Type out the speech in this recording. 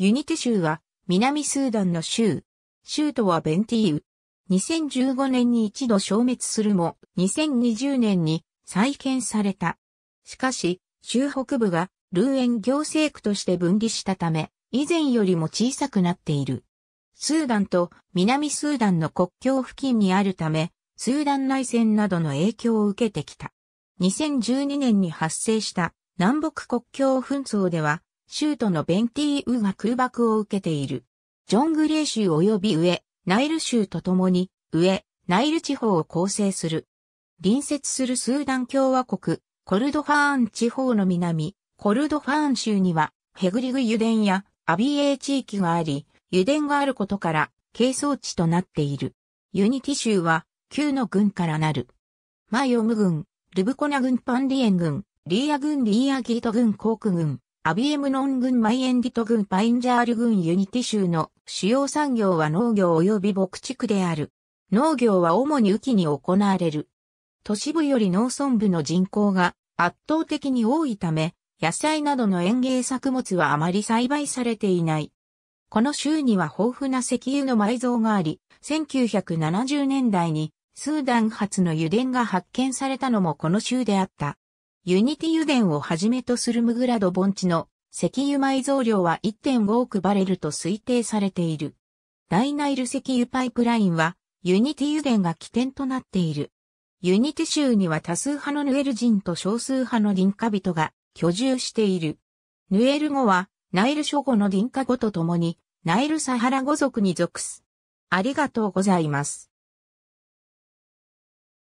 ユニテ州は南スーダンの州。州都はベンティーウ。2015年に一度消滅するも、2020年に再建された。しかし、州北部がルーエン行政区として分離したため、以前よりも小さくなっている。スーダンと南スーダンの国境付近にあるため、スーダン内戦などの影響を受けてきた。2012年に発生した南北国境紛争では、州都のベンティーウが空爆を受けている。ジョングレー州及び上、ナイル州とともに、上、ナイル地方を構成する。隣接するスーダン共和国、コルドファーン地方の南、コルドファーン州には、ヘグリグ油田やアビエー地域があり、油田があることから、係争地となっている。ユニティ州は、旧の軍からなる。マイオム軍、ルブコナ軍パンリエン軍、リーア軍リーアギート軍コーク軍、アビエムノン郡マイエンディト郡パインジャール郡ユニティ州の主要産業は農業及び牧畜である。農業は主に雨季に行われる。都市部より農村部の人口が圧倒的に多いため、野菜などの園芸作物はあまり栽培されていない。この州には豊富な石油の埋蔵があり、1970年代にスーダン発の油田が発見されたのもこの州であった。ユニティ油田をはじめとするムグラド盆地の石油埋蔵量は1.5億バレルと推定されている。大ナイル石油パイプラインはユニティ油田が起点となっている。ユニティ州には多数派のヌエル人と少数派の林家人が居住している。ヌエル語はナイル諸語の林家語とともにナイルサハラ語族に属す。ありがとうございます。